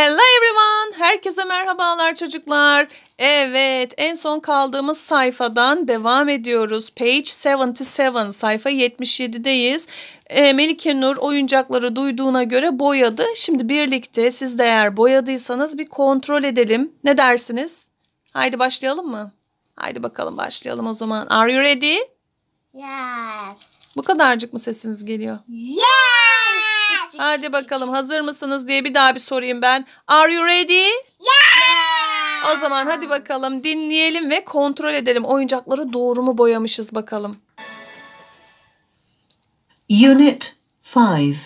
Hello everyone. Herkese merhabalar çocuklar. Evet, en son kaldığımız sayfadan devam ediyoruz. Page 77, sayfa 77'deyiz. E, ee, Melike Nur oyuncakları duyduğuna göre boyadı. Şimdi birlikte siz de eğer boyadıysanız bir kontrol edelim. Ne dersiniz? Haydi başlayalım mı? Haydi bakalım başlayalım o zaman. Are you ready? Yes. Bu kadarcık mı sesiniz geliyor? Yes. Hadi bakalım hazır mısınız diye bir daha bir sorayım ben. Are you ready? Yeah. O zaman hadi bakalım dinleyelim ve kontrol edelim. Oyuncakları doğru mu boyamışız bakalım. Unit 5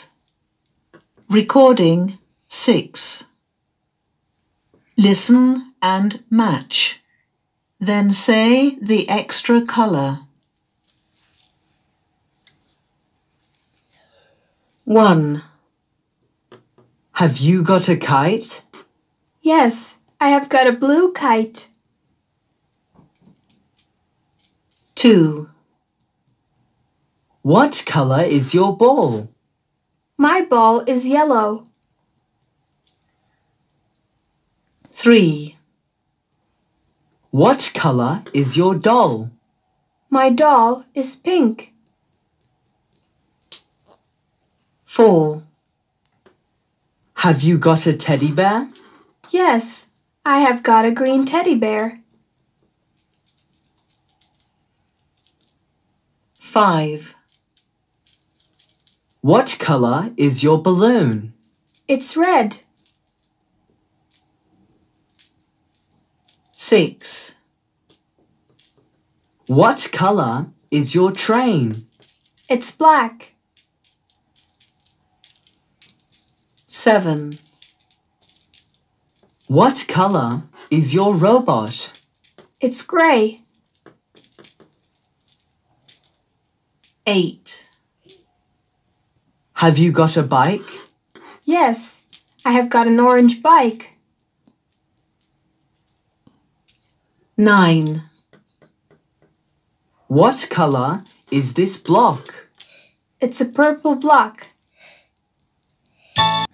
Recording 6 Listen and match. Then say the extra color. 1. Have you got a kite? Yes, I have got a blue kite. 2. What color is your ball? My ball is yellow. 3. What color is your doll? My doll is pink. 4. Have you got a teddy bear? Yes, I have got a green teddy bear. 5. What color is your balloon? It's red. 6. What color is your train? It's black. 7. What color is your robot? It's grey. 8. Have you got a bike? Yes, I have got an orange bike. 9. What color is this block? It's a purple block.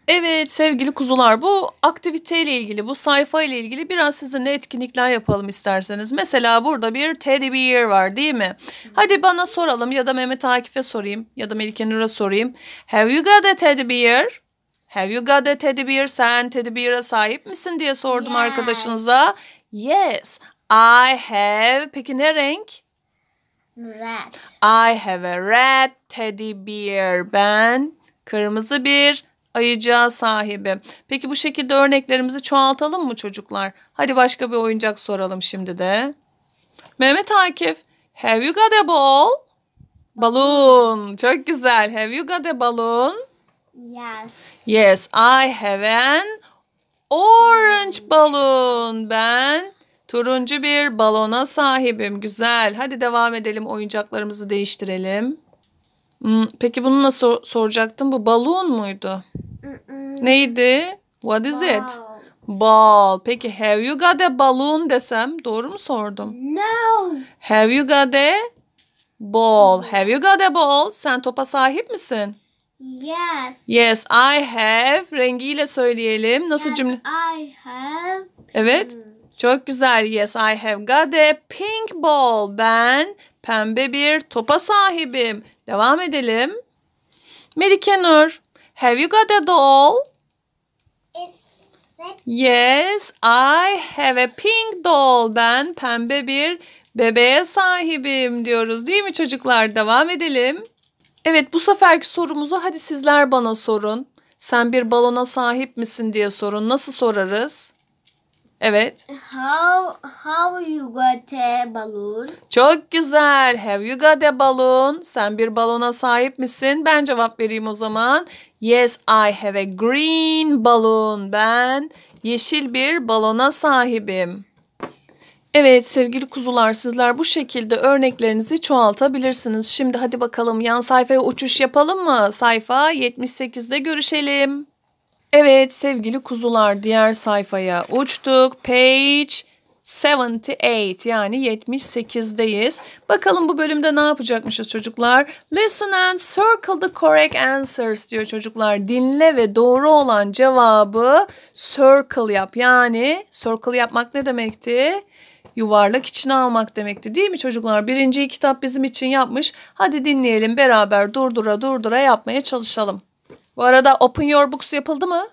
Evet sevgili kuzular bu aktiviteyle ilgili bu sayfa ile ilgili biraz sizinle etkinlikler yapalım isterseniz. Mesela burada bir teddy bear var değil mi? Hadi bana soralım ya da Mehmet Akif'e sorayım ya da Melike Nur'a sorayım. Have you got a teddy bear? Have you got a teddy bear? Sen teddy bear'a sahip misin diye sordum yes. arkadaşınıza. Yes, I have. Peki ne renk? Red. I have a red teddy bear. Ben kırmızı bir Ayıcağı sahibi. Peki bu şekilde örneklerimizi çoğaltalım mı çocuklar? Hadi başka bir oyuncak soralım şimdi de. Mehmet Akif, have you got a ball? Balon. Çok güzel. Have you got a balloon? Yes. Yes, I have an orange balloon. Ben turuncu bir balona sahibim. Güzel. Hadi devam edelim. Oyuncaklarımızı değiştirelim. Hmm, peki bunu nasıl soracaktım? Bu balon muydu? Neydi? What is Ball. it? Ball. Peki have you got a balloon desem doğru mu sordum? No. Have you got a ball? Mm. Have you got a ball? Sen topa sahip misin? Yes. Yes, I have. Rengiyle söyleyelim. Nasıl yes, cümle? I have. Evet. Hmm. Çok güzel. Yes, I have got a pink ball. Ben pembe bir topa sahibim. Devam edelim. Melike Nur, have you got a doll? Yes, I have a pink doll. Ben pembe bir bebeğe sahibim diyoruz değil mi çocuklar? Devam edelim. Evet bu seferki sorumuzu hadi sizler bana sorun. Sen bir balona sahip misin diye sorun. Nasıl sorarız? Evet. How how you got a balloon? Çok güzel. Have you got a balloon? Sen bir balona sahip misin? Ben cevap vereyim o zaman. Yes, I have a green balloon. Ben yeşil bir balona sahibim. Evet sevgili kuzular sizler bu şekilde örneklerinizi çoğaltabilirsiniz. Şimdi hadi bakalım yan sayfaya uçuş yapalım mı? Sayfa 78'de görüşelim. Evet sevgili kuzular diğer sayfaya uçtuk. Page 78 yani 78'deyiz. Bakalım bu bölümde ne yapacakmışız çocuklar? Listen and circle the correct answers diyor çocuklar. Dinle ve doğru olan cevabı circle yap. Yani circle yapmak ne demekti? yuvarlak içine almak demekti değil mi çocuklar? birinci kitap bizim için yapmış. Hadi dinleyelim beraber durdura durdura yapmaya çalışalım. Bu arada Open Your Books yapıldı mı?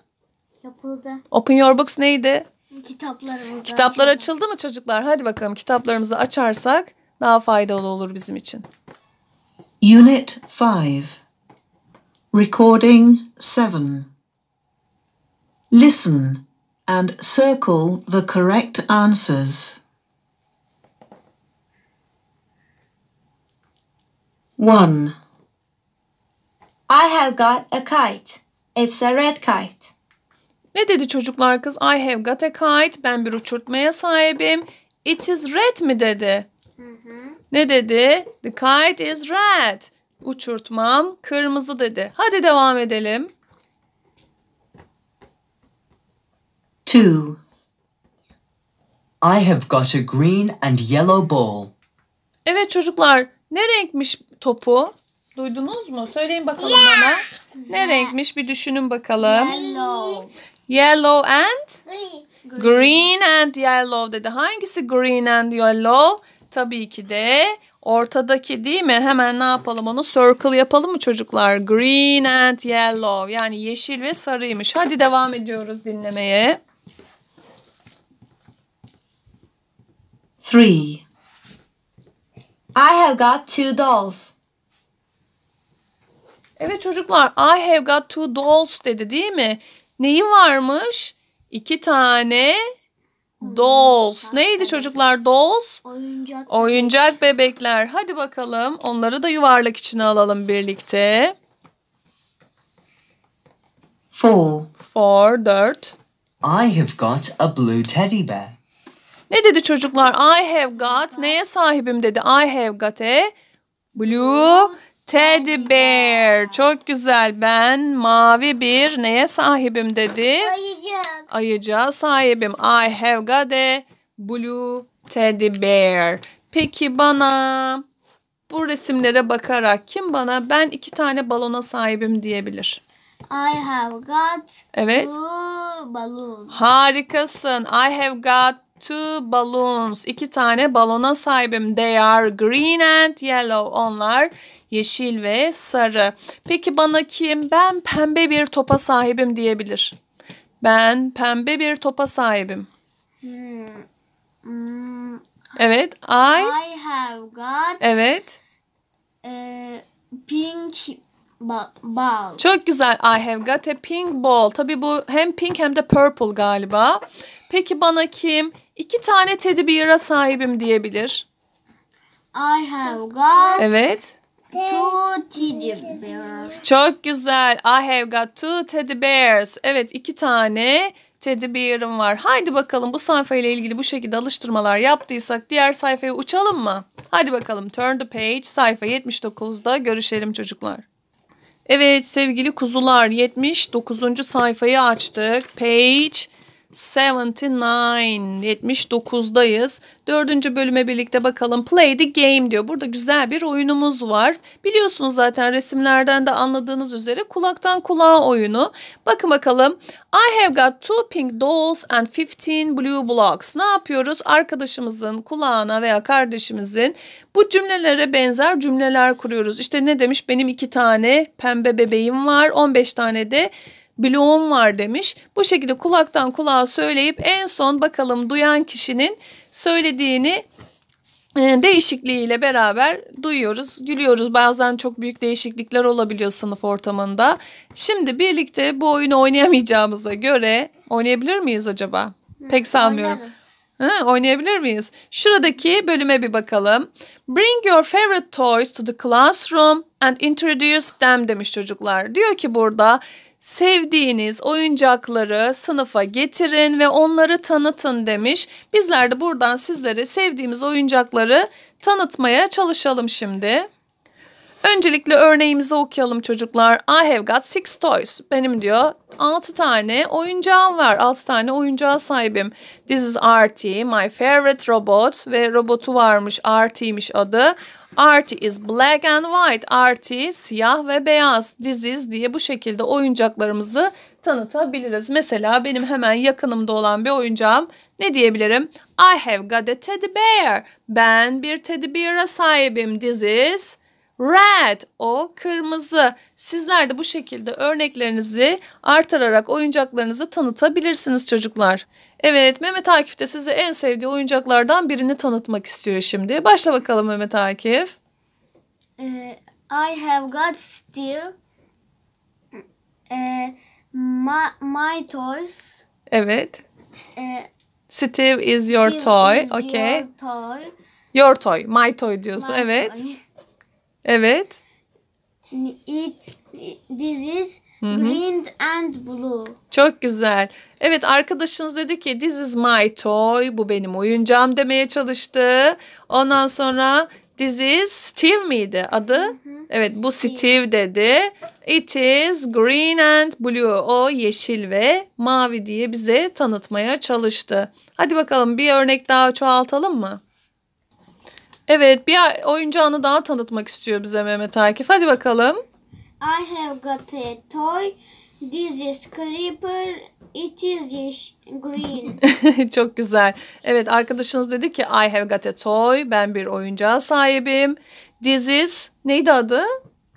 Yapıldı. Open Your Books neydi? Kitaplarımız. Kitaplar açıldı. açıldı mı çocuklar? Hadi bakalım kitaplarımızı açarsak daha faydalı olur bizim için. Unit 5 Recording 7 Listen and circle the correct answers. 1 I have got a kite. It's a red kite. Ne dedi çocuklar kız? I have got a kite. Ben bir uçurtmaya sahibim. It is red mi dedi? Ne dedi? The kite is red. Uçurtmam kırmızı dedi. Hadi devam edelim. Two. I have got a green and yellow ball. Evet çocuklar, ne renkmiş topu? Duydunuz mu? Söyleyin bakalım yeah. bana. Ne yeah. renkmiş bir düşünün bakalım. Yellow. Yellow and green. green and yellow dedi. Hangisi green and yellow? Tabii ki de ortadaki değil mi? Hemen ne yapalım onu? Circle yapalım mı çocuklar? Green and yellow. Yani yeşil ve sarıymış. Hadi devam ediyoruz dinlemeye. Three. I have got two dolls. Evet çocuklar I have got two dolls dedi değil mi? Neyi varmış? İki tane dolls. Neydi çocuklar dolls? Oyuncak, Oyuncak bebekler. Hadi bakalım onları da yuvarlak içine alalım birlikte. Four. Four, dört. I have got a blue teddy bear. Ne dedi çocuklar? I have got neye sahibim dedi. I have got a blue Teddy bear. Çok güzel. Ben mavi bir neye sahibim dedi? Ayıcık. Ayıcığa sahibim. I have got a blue teddy bear. Peki bana bu resimlere bakarak kim bana ben iki tane balona sahibim diyebilir? I have got evet. blue balloon. Harikasın. I have got two balloons. İki tane balona sahibim. They are green and yellow. Onlar yeşil ve sarı. Peki bana kim? Ben pembe bir topa sahibim diyebilir. Ben pembe bir topa sahibim. Hmm. Evet. I, I have got Evet. E, pink ball. Çok güzel. I have got a pink ball. Tabii bu hem pink hem de purple galiba. Peki bana kim iki tane teddy bear'a sahibim diyebilir? I have got Evet. two teddy bears. Çok güzel. I have got two teddy bears. Evet iki tane teddy bear'ım var. Haydi bakalım bu sayfayla ilgili bu şekilde alıştırmalar yaptıysak diğer sayfaya uçalım mı? Hadi bakalım turn the page sayfa 79'da görüşelim çocuklar. Evet sevgili kuzular 79. sayfayı açtık. Page 79. 79'dayız. Dördüncü bölüme birlikte bakalım. Play the game diyor. Burada güzel bir oyunumuz var. Biliyorsunuz zaten resimlerden de anladığınız üzere kulaktan kulağa oyunu. Bakın bakalım. I have got two pink dolls and 15 blue blocks. Ne yapıyoruz? Arkadaşımızın kulağına veya kardeşimizin bu cümlelere benzer cümleler kuruyoruz. İşte ne demiş? Benim iki tane pembe bebeğim var. 15 tane de bloğum var demiş. Bu şekilde kulaktan kulağa söyleyip en son bakalım duyan kişinin söylediğini e, değişikliğiyle beraber duyuyoruz, gülüyoruz. Bazen çok büyük değişiklikler olabiliyor sınıf ortamında. Şimdi birlikte bu oyunu oynayamayacağımıza göre oynayabilir miyiz acaba? Hmm, Pek sanmıyorum. Ha, oynayabilir miyiz? Şuradaki bölüme bir bakalım. Bring your favorite toys to the classroom and introduce them demiş çocuklar. Diyor ki burada sevdiğiniz oyuncakları sınıfa getirin ve onları tanıtın demiş. Bizler de buradan sizlere sevdiğimiz oyuncakları tanıtmaya çalışalım şimdi. Öncelikle örneğimizi okuyalım çocuklar. I have got six toys. Benim diyor 6 tane oyuncağım var. 6 tane oyuncağa sahibim. This is Artie, my favorite robot. Ve robotu varmış. Artie'ymiş adı. Artie is black and white. Artie siyah ve beyaz. This is diye bu şekilde oyuncaklarımızı tanıtabiliriz. Mesela benim hemen yakınımda olan bir oyuncağım ne diyebilirim? I have got a teddy bear. Ben bir teddy bear'a sahibim. This is Red o kırmızı. Sizler de bu şekilde örneklerinizi artırarak oyuncaklarınızı tanıtabilirsiniz çocuklar. Evet Mehmet Akif de size en sevdiği oyuncaklardan birini tanıtmak istiyor şimdi. Başla bakalım Mehmet Akif. Ee, I have got still uh, ee, my, my toys. Evet. Ee, Steve is your Steve toy. Is okay. Your toy. Your toy. My toy diyorsun. My evet. Toy. Evet. It, this is green and blue. Çok güzel. Evet arkadaşınız dedi ki this is my toy. Bu benim oyuncağım demeye çalıştı. Ondan sonra this is Steve miydi adı? Evet bu Steve dedi. It is green and blue. O yeşil ve mavi diye bize tanıtmaya çalıştı. Hadi bakalım bir örnek daha çoğaltalım mı? Evet bir oyuncağını daha tanıtmak istiyor bize Mehmet Akif. Hadi bakalım. I have got a toy. This is creeper. It is green. Çok güzel. Evet arkadaşınız dedi ki I have got a toy. Ben bir oyuncağa sahibim. This is neydi adı?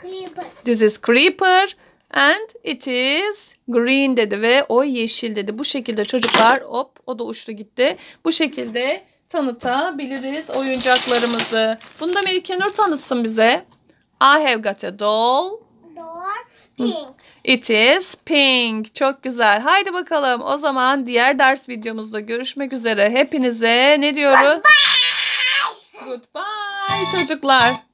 Creeper. This is creeper. And it is green dedi ve o yeşil dedi. Bu şekilde çocuklar hop o da uçtu gitti. Bu şekilde tanıtabiliriz oyuncaklarımızı. Bunu da Melike Nur tanıtsın bize. I have got a doll. Doll pink. It is pink. Çok güzel. Haydi bakalım. O zaman diğer ders videomuzda görüşmek üzere. Hepinize ne diyoruz? Goodbye. Goodbye çocuklar.